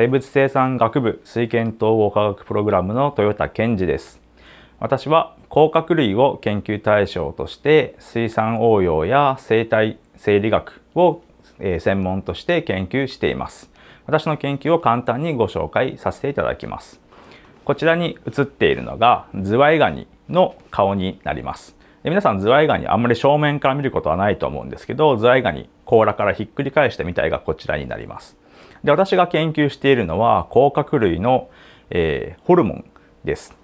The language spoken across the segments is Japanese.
生物生産学部水研統合科学プログラムの豊田健二です私は甲殻類を研究対象として水産応用や生態生理学を専門として研究しています私の研究を簡単にご紹介させていただきますこちらに写っているのがズワイガニの顔になります皆さんズワイガニあんまり正面から見ることはないと思うんですけどズワイガニ甲羅からひっくり返したみたいがこちらになりますで私が研究しているのは甲殻類の、えー、ホルモンです。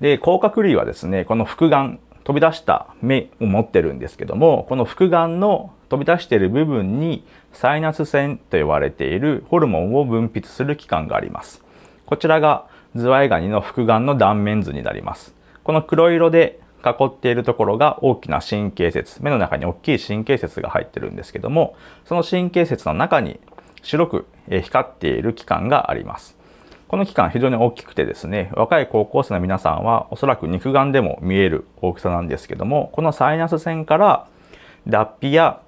で甲殻類はですねこの複眼飛び出した目を持ってるんですけどもこの複眼の飛び出している部分にサイナス腺と呼ばれているホルモンを分泌する器官があります。こちらがズワイガニの複眼の断面図になります。この黒色で囲っているところが大きな神経節目の中に大きい神経節が入ってるんですけどもその神経節の中に白く光っている期間があります。この器官非常に大きくてですね、若い高校生の皆さんはおそらく肉眼でも見える大きさなんですけども、このサイナス線から脱皮や、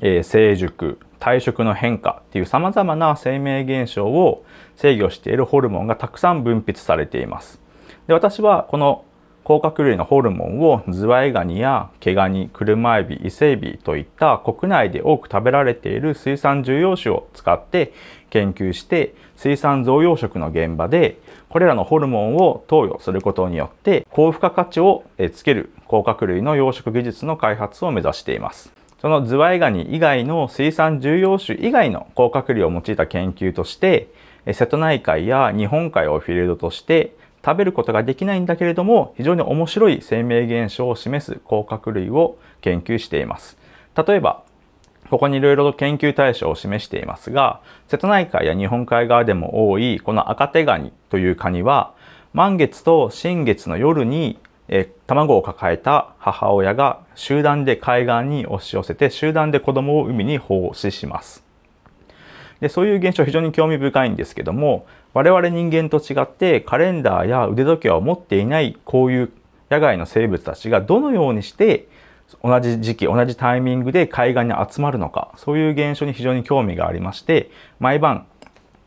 え成熟、体色の変化っていう様々な生命現象を制御しているホルモンがたくさん分泌されています。で私はこの甲殻類のホルモンをズワイガニや毛ガニ車エビ伊勢エビといった国内で多く食べられている水産重要種を使って研究して水産増養食の現場でこれらのホルモンを投与することによって高付加価値をつける甲殻類の養殖技術の開発を目指しています。そのズワイガニ以外の水産重要種以外の甲殻類を用いた研究として瀬戸内海や日本海をフィールドとして食べることができないんだけれども非常に面白い生命現象を示す甲殻類を研究しています。例えばここにいろいろと研究対象を示していますが瀬戸内海や日本海側でも多いこの赤手ガニというカニは満月と新月の夜にえ卵を抱えた母親が集団で海岸に押し寄せて集団で子供を海に放置します。でそういう現象非常に興味深いんですけども我々人間と違ってカレンダーや腕時計を持っていないこういう野外の生物たちがどのようにして同じ時期同じタイミングで海岸に集まるのかそういう現象に非常に興味がありまして毎晩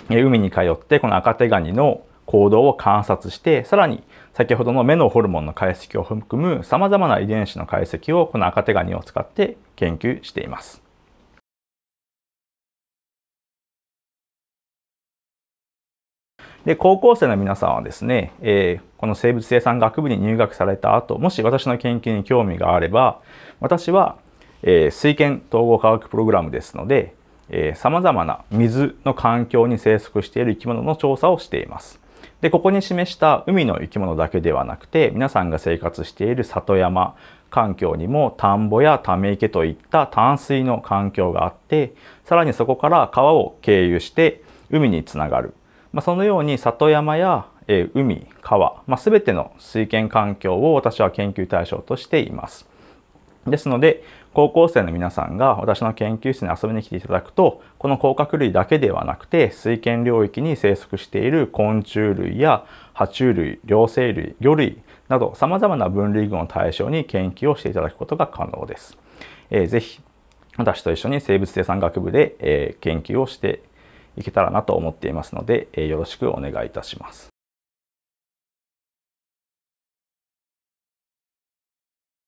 海に通ってこの赤手紙ガニの行動を観察してさらに先ほどの目のホルモンの解析を含むさまざまな遺伝子の解析をこの赤手紙ガニを使って研究しています。で、高校生の皆さんはですね、えー、この生物生産学部に入学された後、もし私の研究に興味があれば、私は、えー、水研統合科学プログラムですので、さまざまな水の環境に生息している生き物の調査をしています。で、ここに示した海の生き物だけではなくて、皆さんが生活している里山環境にも田んぼやため池といった淡水の環境があって、さらにそこから川を経由して海につながるまあ、そのように里山や、えー、海川、まあ、全ての水権環境を私は研究対象としています。ですので高校生の皆さんが私の研究室に遊びに来ていただくとこの甲殻類だけではなくて水権領域に生息している昆虫類や爬虫類両生類魚類などさまざまな分類群を対象に研究をしていただくことが可能です。えー、ぜひ私と一緒に生物生産学部で、えー、研究をしていけたらなと思っていますので、えよろしくお願いいたします。